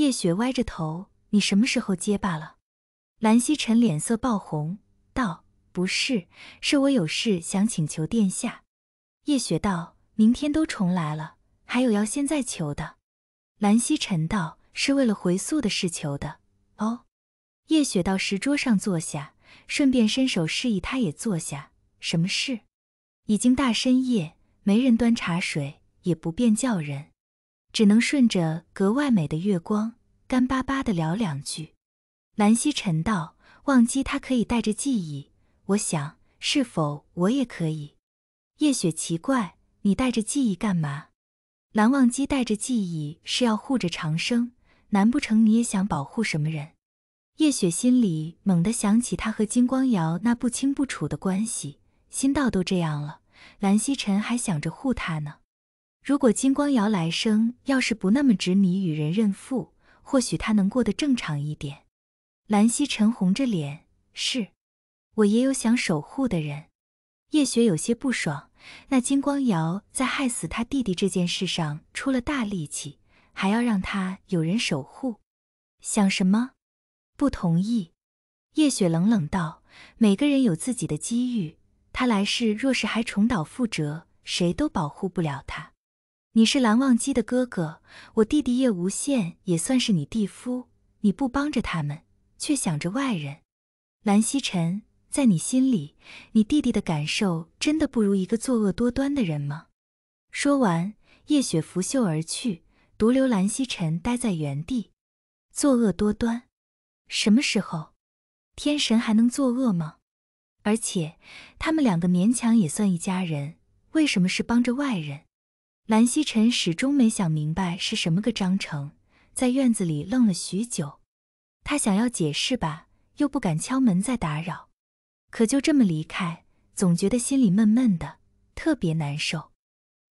叶雪歪着头，你什么时候结巴了？蓝曦臣脸色爆红，道：“不是，是我有事想请求殿下。”叶雪道：“明天都重来了，还有要现在求的？”蓝曦臣道：“是为了回溯的事求的。”哦。叶雪到石桌上坐下，顺便伸手示意他也坐下。什么事？已经大深夜，没人端茶水，也不便叫人。只能顺着格外美的月光，干巴巴地聊两句。蓝曦臣道：“忘机，他可以带着记忆，我想，是否我也可以？”叶雪奇怪：“你带着记忆干嘛？”蓝忘机带着记忆是要护着长生，难不成你也想保护什么人？叶雪心里猛地想起他和金光瑶那不清不楚的关系，心道：都这样了，蓝曦臣还想着护他呢。如果金光瑶来生要是不那么执迷与人认父，或许他能过得正常一点。兰溪臣红着脸：“是我也有想守护的人。”叶雪有些不爽：“那金光瑶在害死他弟弟这件事上出了大力气，还要让他有人守护，想什么？不同意。”叶雪冷冷道：“每个人有自己的机遇，他来世若是还重蹈覆辙，谁都保护不了他。”你是蓝忘机的哥哥，我弟弟叶无羡也算是你弟夫，你不帮着他们，却想着外人。蓝曦臣，在你心里，你弟弟的感受真的不如一个作恶多端的人吗？说完，叶雪拂袖而去，独留蓝曦臣待在原地。作恶多端，什么时候，天神还能作恶吗？而且，他们两个勉强也算一家人，为什么是帮着外人？蓝曦臣始终没想明白是什么个章程，在院子里愣了许久。他想要解释吧，又不敢敲门再打扰，可就这么离开，总觉得心里闷闷的，特别难受。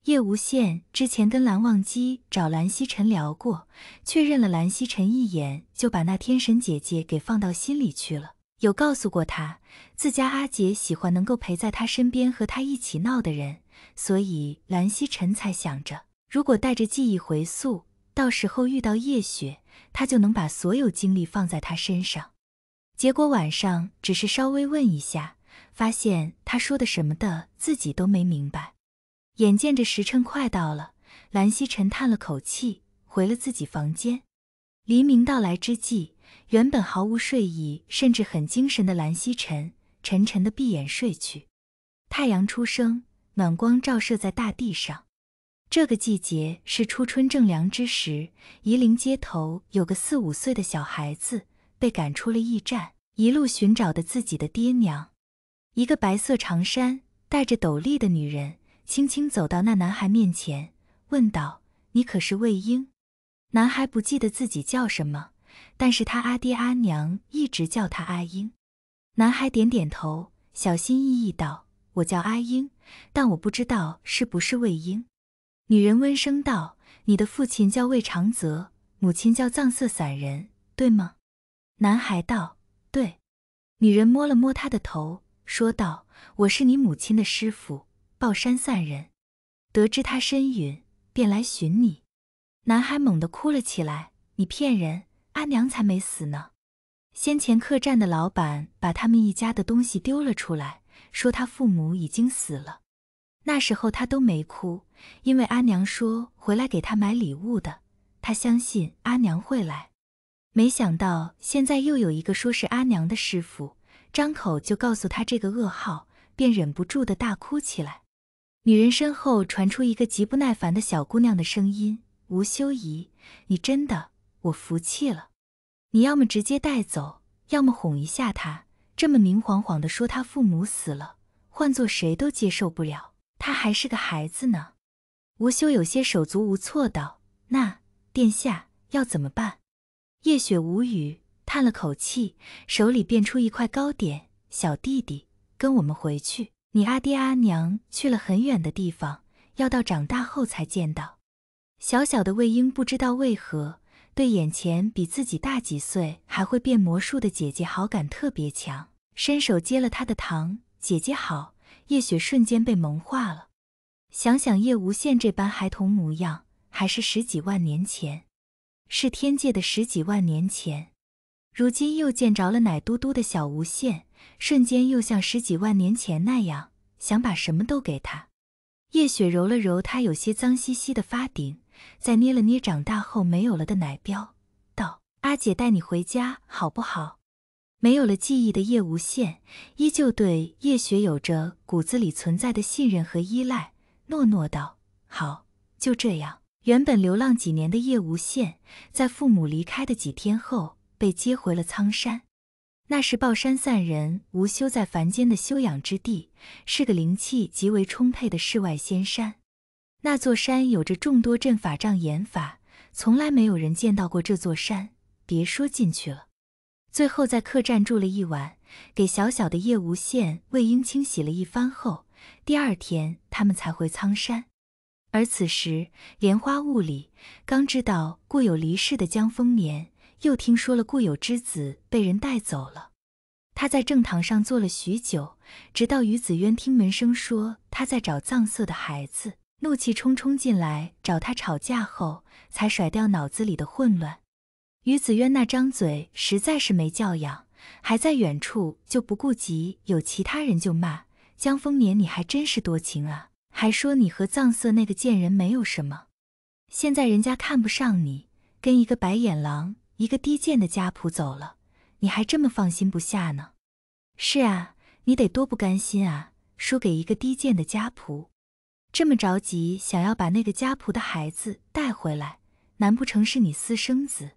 叶无羡之前跟蓝忘机找蓝曦臣聊过，确认了蓝曦臣一眼，就把那天神姐姐给放到心里去了。有告诉过他，自家阿姐喜欢能够陪在他身边和他一起闹的人。所以蓝曦臣才想着，如果带着记忆回溯，到时候遇到叶雪，他就能把所有精力放在他身上。结果晚上只是稍微问一下，发现他说的什么的自己都没明白。眼见着时辰快到了，蓝曦臣叹了口气，回了自己房间。黎明到来之际，原本毫无睡意，甚至很精神的蓝曦臣，沉沉的闭眼睡去。太阳初升。暖光照射在大地上，这个季节是初春正凉之时。夷陵街头有个四五岁的小孩子被赶出了驿站，一路寻找的自己的爹娘。一个白色长衫、戴着斗笠的女人轻轻走到那男孩面前，问道：“你可是魏婴？”男孩不记得自己叫什么，但是他阿爹阿娘一直叫他阿英。男孩点点头，小心翼翼道。我叫阿英，但我不知道是不是魏英。女人温声道：“你的父亲叫魏长泽，母亲叫藏色散人，对吗？”男孩道：“对。”女人摸了摸他的头，说道：“我是你母亲的师父，抱山散人。得知她身陨，便来寻你。”男孩猛地哭了起来：“你骗人！阿娘才没死呢！先前客栈的老板把他们一家的东西丢了出来。”说他父母已经死了，那时候他都没哭，因为阿娘说回来给他买礼物的，他相信阿娘会来。没想到现在又有一个说是阿娘的师傅，张口就告诉他这个噩耗，便忍不住的大哭起来。女人身后传出一个极不耐烦的小姑娘的声音：“吴修仪，你真的，我服气了。你要么直接带走，要么哄一下她，这么明晃晃的说他父母死了，换做谁都接受不了。他还是个孩子呢。吴修有些手足无措道：“那殿下要怎么办？”叶雪无语，叹了口气，手里变出一块糕点：“小弟弟，跟我们回去。你阿爹阿娘去了很远的地方，要到长大后才见到。”小小的魏婴不知道为何对眼前比自己大几岁还会变魔术的姐姐好感特别强。伸手接了他的糖，姐姐好。叶雪瞬间被萌化了。想想叶无羡这般孩童模样，还是十几万年前，是天界的十几万年前。如今又见着了奶嘟嘟的小无羡，瞬间又像十几万年前那样，想把什么都给他。叶雪揉了揉他有些脏兮兮的发顶，再捏了捏长大后没有了的奶膘，道：“阿姐带你回家好不好？”没有了记忆的叶无羡，依旧对叶雪有着骨子里存在的信任和依赖。诺诺道：“好，就这样。”原本流浪几年的叶无羡，在父母离开的几天后，被接回了苍山。那是抱山散人无休在凡间的休养之地，是个灵气极为充沛的世外仙山。那座山有着众多阵法障眼法，从来没有人见到过这座山，别说进去了。最后在客栈住了一晚，给小小的叶无羡、魏婴清洗了一番后，第二天他们才回苍山。而此时莲花坞里刚知道故友离世的江丰年，又听说了故友之子被人带走了。他在正堂上坐了许久，直到于子渊听门声说他在找藏色的孩子，怒气冲冲进来找他吵架后，才甩掉脑子里的混乱。于子渊那张嘴实在是没教养，还在远处就不顾及有其他人就骂江丰年，你还真是多情啊！还说你和藏色那个贱人没有什么，现在人家看不上你，跟一个白眼狼、一个低贱的家仆走了，你还这么放心不下呢？是啊，你得多不甘心啊！输给一个低贱的家仆，这么着急想要把那个家仆的孩子带回来，难不成是你私生子？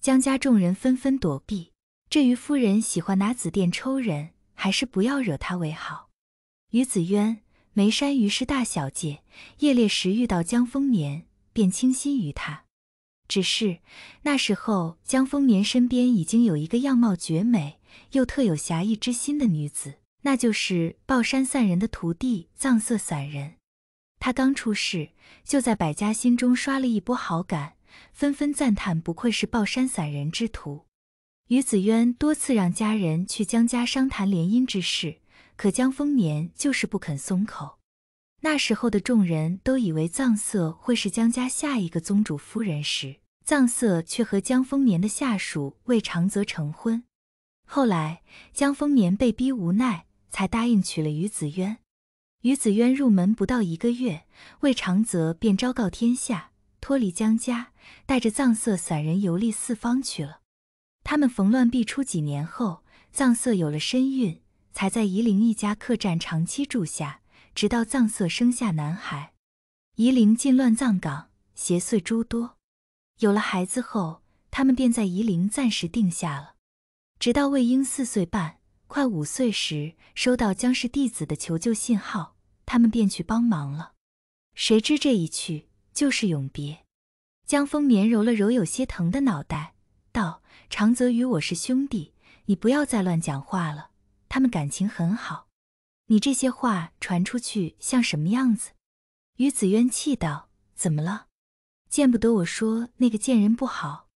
江家众人纷纷躲避。这于夫人喜欢拿紫电抽人，还是不要惹她为好。于子渊，眉山于氏大小姐，夜猎时遇到江丰年，便倾心于他。只是那时候，江丰年身边已经有一个样貌绝美又特有侠义之心的女子，那就是抱山散人的徒弟藏色散人。他刚出世，就在百家心中刷了一波好感。纷纷赞叹，不愧是抱山散人之徒。于子渊多次让家人去江家商谈联姻之事，可江丰年就是不肯松口。那时候的众人都以为藏色会是江家下一个宗主夫人时，藏色却和江丰年的下属魏长泽成婚。后来江丰年被逼无奈，才答应娶了于子渊。于子渊入门不到一个月，魏长泽便昭告天下，脱离江家。带着藏色散人游历四方去了。他们逢乱必出几年后，藏色有了身孕，才在夷陵一家客栈长期住下，直到藏色生下男孩。夷陵进乱葬岗，邪祟诸多。有了孩子后，他们便在夷陵暂时定下了。直到魏婴四岁半，快五岁时，收到江氏弟子的求救信号，他们便去帮忙了。谁知这一去就是永别。江风绵揉了揉有些疼的脑袋，道：“长泽与我是兄弟，你不要再乱讲话了。他们感情很好，你这些话传出去像什么样子？”于子渊气道：“怎么了？见不得我说那个贱人不好？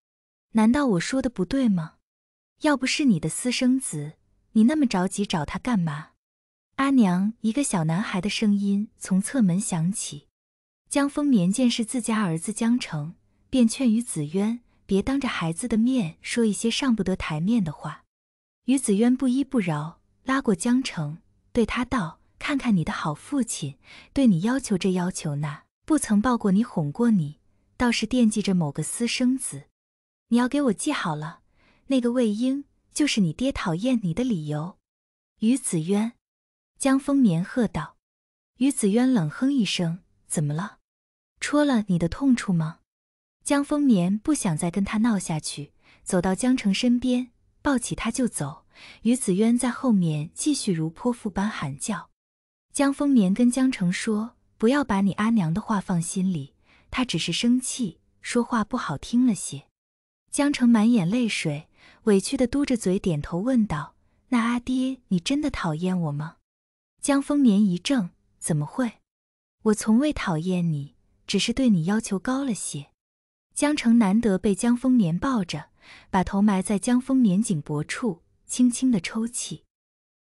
难道我说的不对吗？要不是你的私生子，你那么着急找他干嘛？”阿娘，一个小男孩的声音从侧门响起。江风眠见是自家儿子江城。便劝于子渊别当着孩子的面说一些上不得台面的话。于子渊不依不饶，拉过江澄，对他道：“看看你的好父亲对你要求这要求那，不曾抱过你哄过你，倒是惦记着某个私生子。你要给我记好了，那个魏婴就是你爹讨厌你的理由。”于子渊，江风眠喝道：“于子渊，冷哼一声，怎么了？戳了你的痛处吗？”江丰年不想再跟他闹下去，走到江澄身边，抱起他就走。于子渊在后面继续如泼妇般喊叫。江丰年跟江澄说：“不要把你阿娘的话放心里，她只是生气，说话不好听了些。”江澄满眼泪水，委屈的嘟着嘴，点头问道：“那阿爹，你真的讨厌我吗？”江丰年一怔：“怎么会？我从未讨厌你，只是对你要求高了些。”江澄难得被江丰年抱着，把头埋在江丰年颈脖处，轻轻的抽泣。